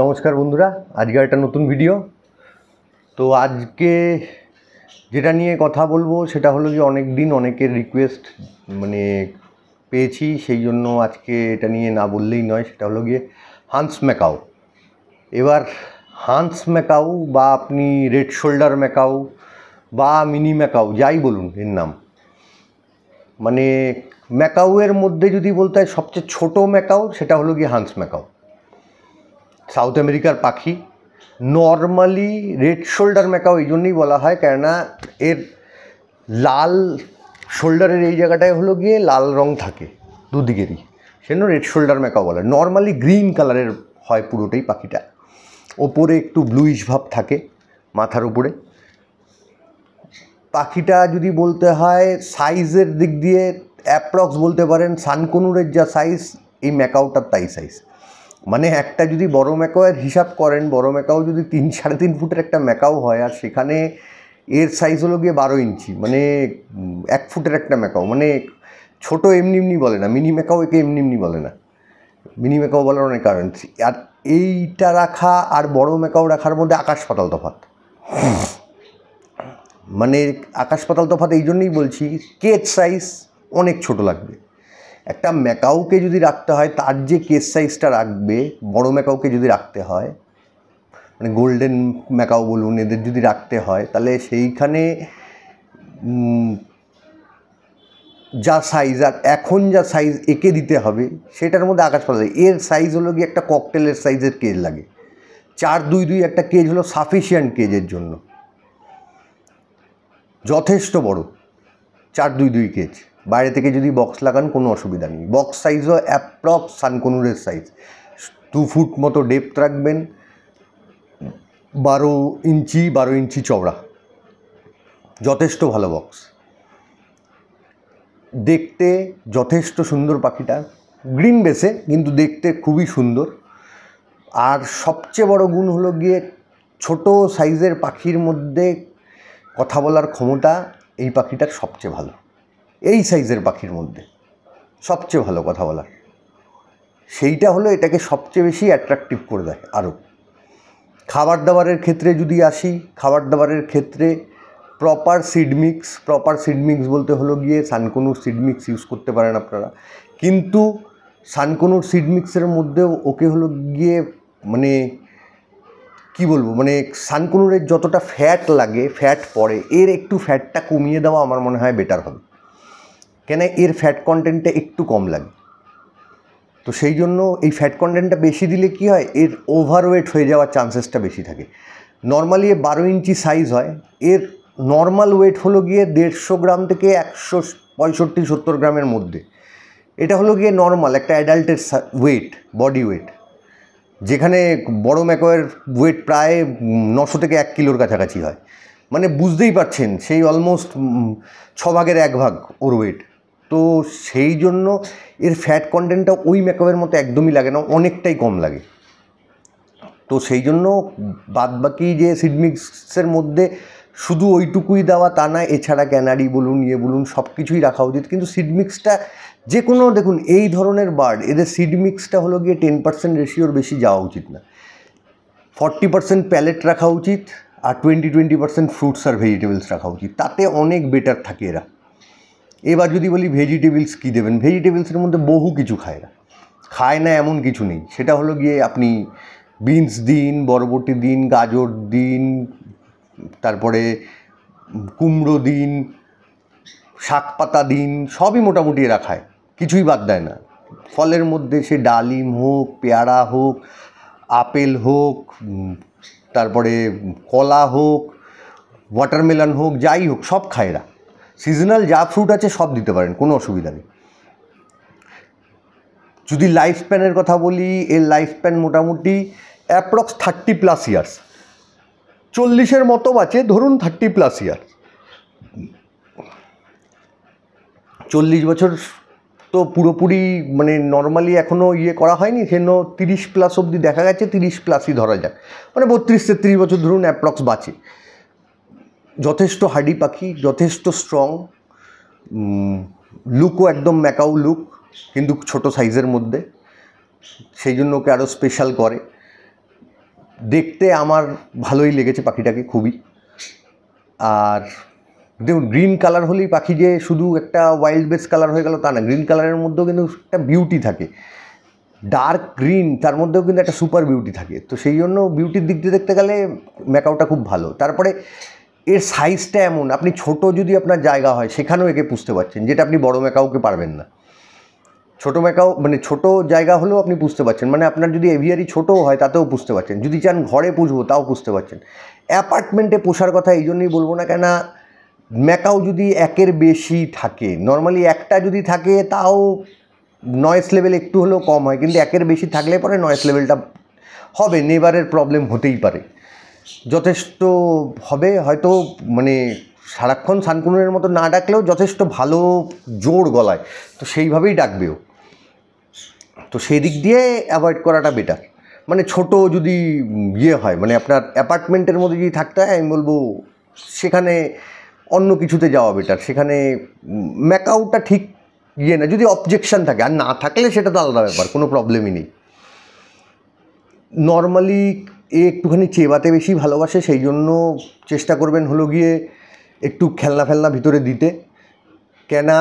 নমস্কার বন্ধুরা আজকে একটা নতুন ভিডিও তো আজকে যেটা নিয়ে কথা বলবো সেটা হলো যে অনেক দিন অনেকের রিকোয়েস্ট মানে পেয়েছি সেই জন্য আজকে এটা নিয়ে না বললেই নয় সেটা হলো গিয়ে হান্স ম্যাকাও এবার হান্স ম্যাকাও বা আপনি রেড শোল্ডার ম্যাকাও বা মিনি ম্যাকাও যাই বলুন এর নাম মানে ম্যাকাউয়ের মধ্যে যদি বলতে হয় সবচেয়ে ছোটো ম্যাকাও সেটা হলো গিয়ে হান্স ম্যাকাও সাউথ আমেরিকার পাখি নর্মালি রেড শোল্ডার ম্যাকাও এই জন্যই বলা হয় কেননা এর লাল শোল্ডারের এই জায়গাটায় হলো গিয়ে লাল রং থাকে দুদিকেরই সেজন্য রেড শোল্ডার ম্যাকাও বলে নর্মালি গ্রিন কালারের হয় পুরোটাই পাখিটা ওপরে একটু ব্লুইশ ভাব থাকে মাথার উপরে পাখিটা যদি বলতে হয় সাইজের দিক দিয়ে অ্যাপ্রক্স বলতে পারেন সানকনুরের যা সাইজ এই ম্যাকাউটার তাই সাইজ মানে একটা যদি বড় ম্যাকাওয়ের হিসাব করেন বড় ম্যাকাও যদি তিন সাড়ে তিন ফুটের একটা ম্যাকাও হয় আর সেখানে এর সাইজ হলো গিয়ে বারো ইঞ্চি মানে এক ফুটের একটা ম্যাকাও মানে ছোট এমনি এমনি বলে না মিনি ম্যাকাও একে এমনি এমনি বলে না মিনি ম্যাকাও বলার অনেক কারণ আর এইটা রাখা আর বড় ম্যাকাও রাখার মধ্যে আকাশ পাতাল তফাত মানে আকাশ পাতাল তফাত এই জন্যই বলছি কেট সাইজ অনেক ছোট লাগবে একটা ম্যাকাউকে যদি রাখতে হয় তার যে কেস সাইজটা রাখবে বড় ম্যাকাউকে যদি রাখতে হয় মানে গোল্ডেন ম্যাকাউ বলুন এদের যদি রাখতে হয় তাহলে সেইখানে যা সাইজ আর এখন যা সাইজ একে দিতে হবে সেটার মধ্যে আকাশ যায় এর সাইজ হলো গিয়ে একটা ককটেলের সাইজের কেজ লাগে চার দুই দুই একটা কেজ হলো সাফিসিয়েন্ট কেজের জন্য যথেষ্ট বড় চার দুই দুই কেজ বাইরে থেকে যদি বক্স লাগান কোনো অসুবিধা নেই বক্স সাইজও অ্যাপ্রক্স সানকনুরের সাইজ দু ফুট মতো ডেপথ রাখবেন বারো ইঞ্চি বারো ইঞ্চি চওড়া যথেষ্ট ভালো বক্স দেখতে যথেষ্ট সুন্দর পাখিটা গ্রিন বেসে কিন্তু দেখতে খুবই সুন্দর আর সবচেয়ে বড় গুণ হলো গিয়ে ছোট সাইজের পাখির মধ্যে কথা বলার ক্ষমতা এই পাখিটার সবচেয়ে ভালো এই সাইজের পাখির মধ্যে সবচেয়ে ভালো কথা বলার সেইটা হলো এটাকে সবচেয়ে বেশি অ্যাট্রাকটিভ করে দেয় আরও খাবার দাবারের ক্ষেত্রে যদি আসি খাবার দাবারের ক্ষেত্রে proper seed mix proper seed mix বলতে হলো গিয়ে সানকনুর সিড মিক্স ইউজ করতে পারেন আপনারা কিন্তু সানকনুর সিড মিক্সের মধ্যেও ওকে হলো গিয়ে মানে কি বলবো মানে সানকনুরের যতটা ফ্যাট লাগে ফ্যাট পড়ে এর একটু ফ্যাটটা কমিয়ে দেওয়া আমার মনে হয় বেটার হবে কেন এর ফ্যাট কন্টেন্টটা একটু কম লাগে তো সেই জন্য এই ফ্যাট কন্টেন্টটা বেশি দিলে কি হয় এর ওভারওয়েট হয়ে যাওয়ার চান্সেসটা বেশি থাকে নর্মালি এ বারো ইঞ্চি সাইজ হয় এর নর্মাল ওয়েট হলো গিয়ে দেড়শো গ্রাম থেকে একশো পঁয়ষট্টি সত্তর গ্রামের মধ্যে এটা হলো গিয়ে নর্মাল একটা অ্যাডাল্টের ওয়েট বডি ওয়েট যেখানে বড় ম্যাকোয়ের ওয়েট প্রায় নশো থেকে এক কিলোর কাছাকাছি হয় মানে বুঝতেই পারছেন সেই অলমোস্ট ছ ভাগের এক ভাগ ওর ওয়েট তো সেই জন্য এর ফ্যাট কন্টেন্টটা ওই মেকআপের মতো একদমই লাগে না অনেকটাই কম লাগে তো সেই জন্য বাদবাকি যে সিডমিক্সের মধ্যে শুধু ওইটুকুই দেওয়া তা না এছাড়া ক্যানারি বলুন ইয়ে বলুন সব কিছুই রাখা উচিত কিন্তু সিডমিক্সটা যে কোনো দেখুন এই ধরনের বার্ড এদের সিডমিক্সটা হলো গিয়ে টেন পার্সেন্ট রেশিওর বেশি যাওয়া উচিত না ফর্টি পার্সেন্ট প্যালেট রাখা উচিত আর টোয়েন্টি টোয়েন্টি পার্সেন্ট ফ্রুটস আর ভেজিটেবলস রাখা উচিত তাতে অনেক বেটার থাকে এরা এবার যদি বলি ভেজিটেবলস কী দেবেন ভেজিটেবলসের মধ্যে বহু কিছু খায় না খায় না এমন কিছু নেই সেটা হলো গিয়ে আপনি বিনস দিন বরবটি দিন গাজর দিন তারপরে কুমড়ো দিন শাক পাতা দিন সবই মোটামুটি এরা খায় কিছুই বাদ দেয় না ফলের মধ্যে সে ডালিম হোক পেয়ারা হোক আপেল হোক তারপরে কলা হোক ওয়াটারমেলন হোক যাই হোক সব খায় এরা সিজনাল যা ফ্রুট আছে সব দিতে পারেন কোনো অসুবিধা নেই যদি লাইফ স্প্যানের কথা বলি এর লাইফ স্প্যান মোটামুটি অ্যাপ্রক্স থার্টি প্লাস ইয়ার্স চল্লিশের মতো বাঁচে ধরুন থার্টি প্লাস ইয়ার চল্লিশ বছর তো পুরোপুরি মানে নর্মালি এখনও ইয়ে করা হয়নি সেজন্য তিরিশ প্লাস অবধি দেখা গেছে তিরিশ প্লাসই ধরা যাক মানে বত্রিশ তেত্রিশ বছর ধরুন অ্যাপ্রক্স বাঁচে যথেষ্ট হাডি পাখি যথেষ্ট স্ট্রং লুকও একদম ম্যাকাউ লুক কিন্তু ছোট সাইজের মধ্যে সেই জন্য ওকে আরও স্পেশাল করে দেখতে আমার ভালোই লেগেছে পাখিটাকে খুবই আর দেখুন গ্রিন কালার হলেই পাখি যে শুধু একটা ওয়াইল্ড বেস কালার হয়ে গেল তা না গ্রিন কালারের মধ্যেও কিন্তু একটা বিউটি থাকে ডার্ক গ্রিন তার মধ্যেও কিন্তু একটা সুপার বিউটি থাকে তো সেই জন্য বিউটির দিক দিয়ে দেখতে গেলে ম্যাকাউটা খুব ভালো তারপরে এর সাইজটা এমন আপনি ছোট যদি আপনার জায়গা হয় সেখানেও একে পুষতে পারছেন যেটা আপনি বড় মেকাউকে পারবেন না ছোটো মেকাও মানে ছোট জায়গা হলেও আপনি পুষতে পারছেন মানে আপনার যদি এভিয়ারি ছোটও হয় তাতেও পুষতে পারছেন যদি চান ঘরে পুষবো তাও পুষতে পারছেন অ্যাপার্টমেন্টে পোষার কথা এই জন্যই বলবো না কেন ম্যাকাও যদি একের বেশি থাকে নর্মালি একটা যদি থাকে তাও নয়েস লেভেল একটু হলেও কম হয় কিন্তু একের বেশি থাকলে পরে নয়েস লেভেলটা হবে নেবারের প্রবলেম হতেই পারে যথেষ্ট হবে হয়তো মানে সারাক্ষণ সানকুনের মতো না ডাকলেও যথেষ্ট ভালো জোর গলায় তো সেইভাবেই ডাকবেও তো সেই দিক দিয়ে অ্যাভয়েড করাটা বেটার মানে ছোট যদি ইয়ে হয় মানে আপনার অ্যাপার্টমেন্টের মধ্যে যদি থাকতে হয় আমি বলবো সেখানে অন্য কিছুতে যাওয়া বেটার সেখানে ম্যাকআউটটা ঠিক ইয়ে না যদি অবজেকশান থাকে আর না থাকলে সেটা তো আলাদা ব্যাপার কোনো প্রবলেমই নেই নর্মালি এ একটুখানি চেবাতে বেশি ভালোবাসে সেই জন্য চেষ্টা করবেন হলো গিয়ে একটু খেলনা ফেলনা ভিতরে দিতে কেনা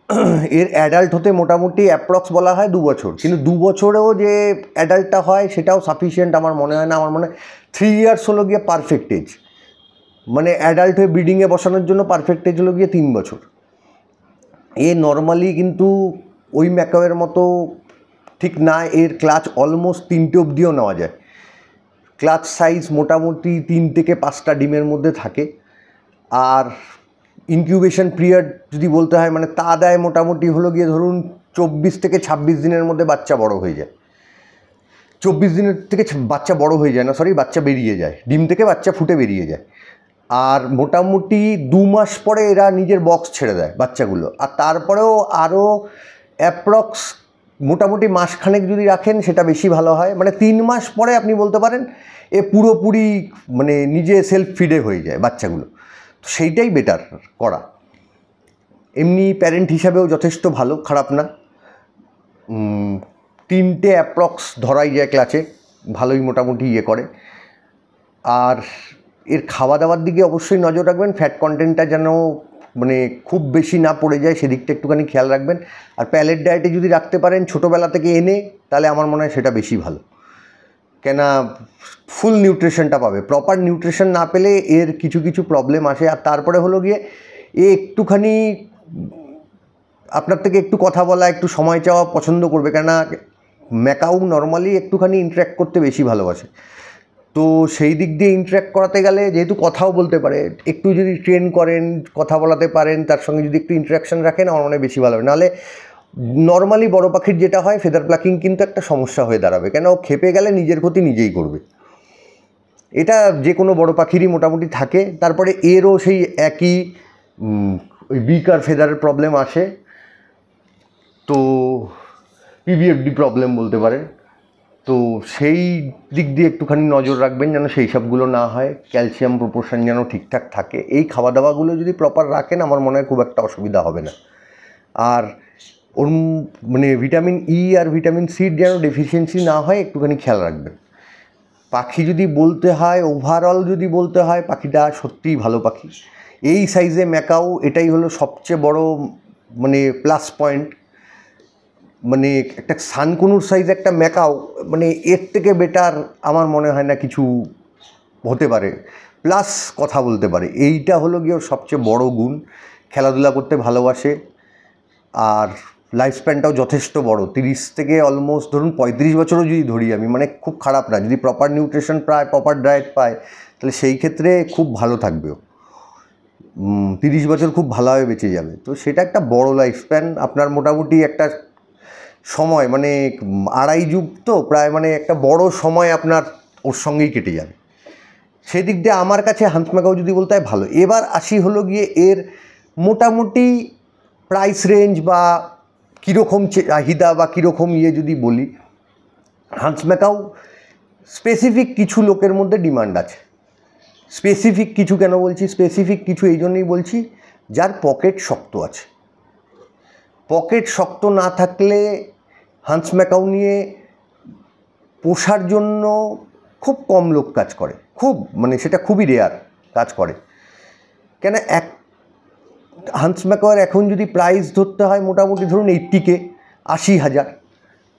এর অ্যাডাল্ট হতে মোটামুটি অ্যাপ্রক্স বলা হয় দু বছর কিন্তু দু বছরেও যে অ্যাডাল্টটা হয় সেটাও সাফিসিয়েন্ট আমার মনে হয় না আমার মনে হয় থ্রি ইয়ার্স হলো গিয়ে পারফেক্ট এজ মানে অ্যাডাল্ট হয়ে ব্রিডিংয়ে বসানোর জন্য পারফেক্ট এজ হলো গিয়ে তিন বছর এ নর্মালি কিন্তু ওই ম্যাকাওয়ের মতো ঠিক না এর ক্লাচ অলমোস্ট তিনটে অবধিও নেওয়া যায় ক্লাচ সাইজ মোটামুটি তিন থেকে পাঁচটা ডিমের মধ্যে থাকে আর ইনকিউবেশন পিরিয়ড যদি বলতে হয় মানে তা দেয় মোটামুটি হলো গিয়ে ধরুন চব্বিশ থেকে ছাব্বিশ দিনের মধ্যে বাচ্চা বড় হয়ে যায় চব্বিশ দিনের থেকে বাচ্চা বড় হয়ে যায় না সরি বাচ্চা বেরিয়ে যায় ডিম থেকে বাচ্চা ফুটে বেরিয়ে যায় আর মোটামুটি দু মাস পরে এরা নিজের বক্স ছেড়ে দেয় বাচ্চাগুলো আর তারপরেও আরও অ্যাপ্রক্স মোটামুটি মাসখানেক যদি রাখেন সেটা বেশি ভালো হয় মানে তিন মাস পরে আপনি বলতে পারেন এ পুরোপুরি মানে নিজে সেলফ ফিডে হয়ে যায় বাচ্চাগুলো তো সেইটাই বেটার করা এমনি প্যারেন্ট হিসাবেও যথেষ্ট ভালো খারাপ না তিনটে অ্যাপ্রক্স ধরাই যায় ক্লাচে ভালোই মোটামুটি ইয়ে করে আর এর খাওয়া দাওয়ার দিকে অবশ্যই নজর রাখবেন ফ্যাট কন্টেন্টটা যেন মানে খুব বেশি না পড়ে যায় সেদিকটা একটুখানি খেয়াল রাখবেন আর প্যালেট ডায়েটে যদি রাখতে পারেন ছোটোবেলা থেকে এনে তাহলে আমার মনে হয় সেটা বেশি ভালো কেন ফুল নিউট্রিশনটা পাবে প্রপার নিউট্রিশন না পেলে এর কিছু কিছু প্রবলেম আসে আর তারপরে হলো গিয়ে এ একটুখানি আপনার থেকে একটু কথা বলা একটু সময় চাওয়া পছন্দ করবে কেননা ম্যাকাউ নর্মালি একটুখানি ইন্টারাক্ট করতে বেশি ভালোবাসে তো সেই দিক দিয়ে ইন্টারাক্ট করাতে গেলে যেহেতু কথাও বলতে পারে একটু যদি ট্রেন করেন কথা বলাতে পারেন তার সঙ্গে যদি একটু ইন্টারাকশান রাখেন আমার মনে বেশি ভালো হবে নাহলে নর্মালি বড় পাখির যেটা হয় ফেদার প্লাকিং কিন্তু একটা সমস্যা হয়ে দাঁড়াবে কেন খেপে গেলে নিজের ক্ষতি নিজেই করবে এটা যে কোনো বড় পাখিরই মোটামুটি থাকে তারপরে এরও সেই একই ওই বিক আর ফেদারের প্রবলেম আসে তো পিভিএফডি প্রবলেম বলতে পারেন তো সেই দিক দিয়ে একটুখানি নজর রাখবেন যেন সেই সবগুলো না হয় ক্যালসিয়াম প্রপোর্শন যেন ঠিকঠাক থাকে এই খাওয়া দাওয়াগুলো যদি প্রপার রাখেন আমার মনে হয় খুব একটা অসুবিধা হবে না আর ওর মানে ভিটামিন ই e আর ভিটামিন সির যেন ডেফিসিয়েন্সি না হয় একটুখানি খেয়াল রাখবেন পাখি যদি বলতে হয় ওভারঅল যদি বলতে হয় পাখিটা সত্যিই ভালো পাখি এই সাইজে ম্যাকাও এটাই হলো সবচেয়ে বড় মানে প্লাস পয়েন্ট মানে একটা সানকুনুর সাইজ একটা মেকাও মানে এর থেকে বেটার আমার মনে হয় না কিছু হতে পারে প্লাস কথা বলতে পারে এইটা হলো গিয়ে ওর সবচেয়ে বড় গুণ খেলাধুলা করতে ভালোবাসে আর লাইফ স্প্যানটাও যথেষ্ট বড় তিরিশ থেকে অলমোস্ট ধরুন পঁয়ত্রিশ বছরও যদি ধরি আমি মানে খুব খারাপ না যদি প্রপার নিউট্রিশন পায় প্রপার ডায়েট পায় তাহলে সেই ক্ষেত্রে খুব ভালো থাকবেও তিরিশ বছর খুব ভালোভাবে বেঁচে যাবে তো সেটা একটা বড় লাইফ স্প্যান আপনার মোটামুটি একটা সময় মানে আড়াই যুগ তো প্রায় মানে একটা বড় সময় আপনার ওর সঙ্গেই কেটে যাবে সেদিক দিয়ে আমার কাছে হান্সমাগাও যদি বলতে হয় ভালো এবার আসি হলো গিয়ে এর মোটামুটি প্রাইস রেঞ্জ বা কীরকম চাহিদা বা কীরকম ইয়ে যদি বলি হান্সম্যাকাও স্পেসিফিক কিছু লোকের মধ্যে ডিমান্ড আছে স্পেসিফিক কিছু কেন বলছি স্পেসিফিক কিছু এই জন্যই বলছি যার পকেট শক্ত আছে পকেট শক্ত না থাকলে হান্স ম্যাকাউ নিয়ে পোষার জন্য খুব কম লোক কাজ করে খুব মানে সেটা খুবই রেয়ার কাজ করে কেন এক হান্স ম্যাকাওয়ের এখন যদি প্রাইস ধরতে হয় মোটামুটি ধরুন এইট্টিকে আশি হাজার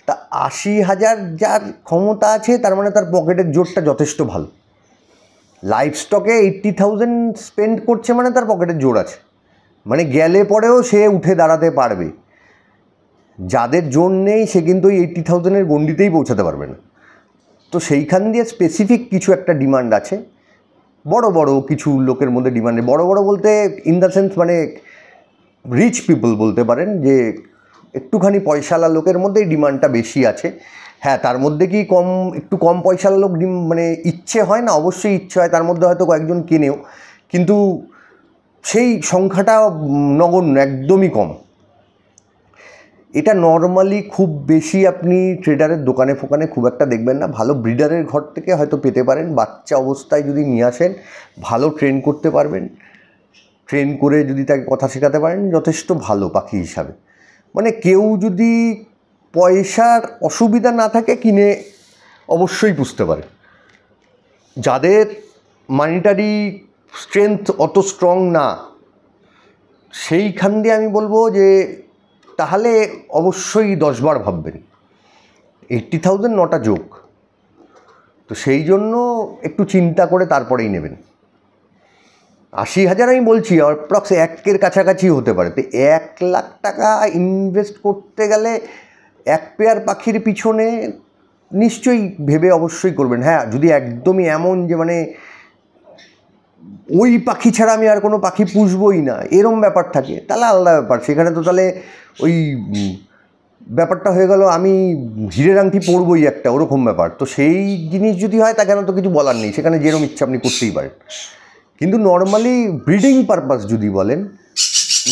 তা আশি হাজার যার ক্ষমতা আছে তার মানে তার পকেটের জোরটা যথেষ্ট ভালো লাইফ স্টকে এইট্টি থাউজেন্ড স্পেন্ড করছে মানে তার পকেটের জোর আছে মানে গেলে পরেও সে উঠে দাঁড়াতে পারবে যাদের জোর নেই সে কিন্তু ওই এইট্টি থাউজেন্ডের গণ্ডিতেই পৌঁছাতে পারবে না তো সেইখান দিয়ে স্পেসিফিক কিছু একটা ডিমান্ড আছে বড় বড় কিছু লোকের মধ্যে ডিমান্ডে বড় বড় বলতে ইন দ্য সেন্স মানে রিচ পিপল বলতে পারেন যে একটুখানি পয়সালা লোকের মধ্যেই ডিমান্ডটা বেশি আছে হ্যাঁ তার মধ্যে কি কম একটু কম পয়সালা লোক মানে ইচ্ছে হয় না অবশ্যই ইচ্ছে হয় তার মধ্যে হয়তো কয়েকজন কেনেও কিন্তু সেই সংখ্যাটা নগণ্য একদমই কম এটা নর্মালি খুব বেশি আপনি ট্রেডারের দোকানে ফোকানে খুব একটা দেখবেন না ভালো ব্রিডারের ঘর থেকে হয়তো পেতে পারেন বাচ্চা অবস্থায় যদি নিয়ে আসেন ভালো ট্রেন করতে পারবেন ট্রেন করে যদি তাকে কথা শেখাতে পারেন যথেষ্ট ভালো পাখি হিসাবে মানে কেউ যদি পয়সার অসুবিধা না থাকে কিনে অবশ্যই পুষতে পারে যাদের মানিটারি স্ট্রেংথ অত স্ট্রং না সেইখান দিয়ে আমি বলবো যে তাহলে অবশ্যই দশবার ভাববেন এইট্টি থাউজেন্ড নটা যোগ তো সেই জন্য একটু চিন্তা করে তারপরেই নেবেন আশি হাজার আমি বলছি অ্যাপ্রক্স একের কাছাকাছি হতে পারে তো এক লাখ টাকা ইনভেস্ট করতে গেলে এক পেয়ার পাখির পিছনে নিশ্চয়ই ভেবে অবশ্যই করবেন হ্যাঁ যদি একদমই এমন যে মানে ওই পাখি ছাড়া আমি আর কোনো পাখি পুষবই না এরম ব্যাপার থাকে তাহলে আলাদা ব্যাপার সেখানে তো তাহলে ওই ব্যাপারটা হয়ে গেল আমি হিরের আংটি পড়বই একটা ওরকম ব্যাপার তো সেই জিনিস যদি হয় তাকে তো কিছু বলার নেই সেখানে যেরকম ইচ্ছা আপনি করতেই পারেন কিন্তু নর্মালি ব্রিডিং পারপাস যদি বলেন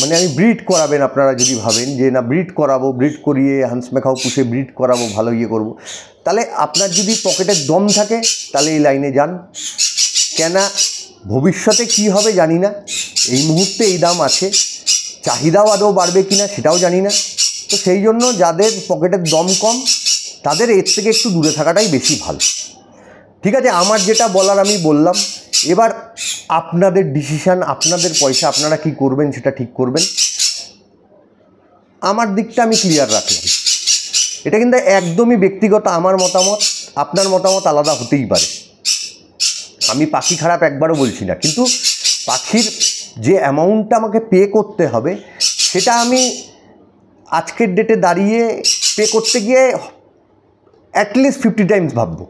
মানে আমি ব্রিড করাবেন আপনারা যদি ভাবেন যে না ব্রিড করাবো ব্রিড করিয়ে হান্সমেখাও পুষে ব্রিড করাবো ভালো ইয়ে করবো তাহলে আপনার যদি পকেটের দম থাকে তাহলে এই লাইনে যান কেনা ভবিষ্যতে কি হবে জানি না এই মুহূর্তে এই দাম আছে চাহিদাও আদৌ বাড়বে কি না সেটাও জানি না তো সেই জন্য যাদের পকেটের দম কম তাদের এর থেকে একটু দূরে থাকাটাই বেশি ভালো ঠিক আছে আমার যেটা বলার আমি বললাম এবার আপনাদের ডিসিশান আপনাদের পয়সা আপনারা কি করবেন সেটা ঠিক করবেন আমার দিকটা আমি ক্লিয়ার রাখলাম এটা কিন্তু একদমই ব্যক্তিগত আমার মতামত আপনার মতামত আলাদা হতেই পারে আমি পাখি খারাপ একবারও বলছি না কিন্তু পাখির যে অ্যামাউন্টটা আমাকে পে করতে হবে সেটা আমি আজকের ডেটে দাঁড়িয়ে পে করতে গিয়ে অ্যাটলিস্ট ফিফটি টাইমস ভাববো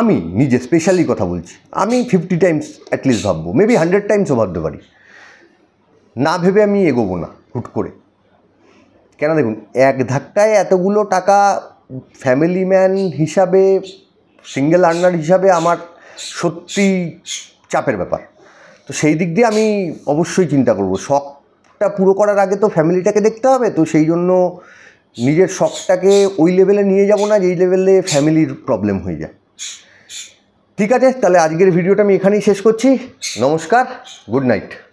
আমি নিজে স্পেশালি কথা বলছি আমি ফিফটি টাইমস অ্যাটলিস্ট ভাববো মেবি হান্ড্রেড টাইমসও ভাবতে পারি না ভেবে আমি এগোবো না হুট করে কেন দেখুন এক ধাক্কায় এতগুলো টাকা ফ্যামিলি ম্যান হিসাবে সিঙ্গেল আর্নার হিসাবে আমার সত্যি চাপের ব্যাপার তো সেই দিক দিয়ে আমি অবশ্যই চিন্তা করব শখটা পুরো করার আগে তো ফ্যামিলিটাকে দেখতে হবে তো সেই জন্য নিজের শখটাকে ওই লেভেলে নিয়ে যাব না যেই লেভেলে ফ্যামিলির প্রবলেম হয়ে যায় ঠিক আছে তাহলে আজকের ভিডিওটা আমি এখানেই শেষ করছি নমস্কার গুড নাইট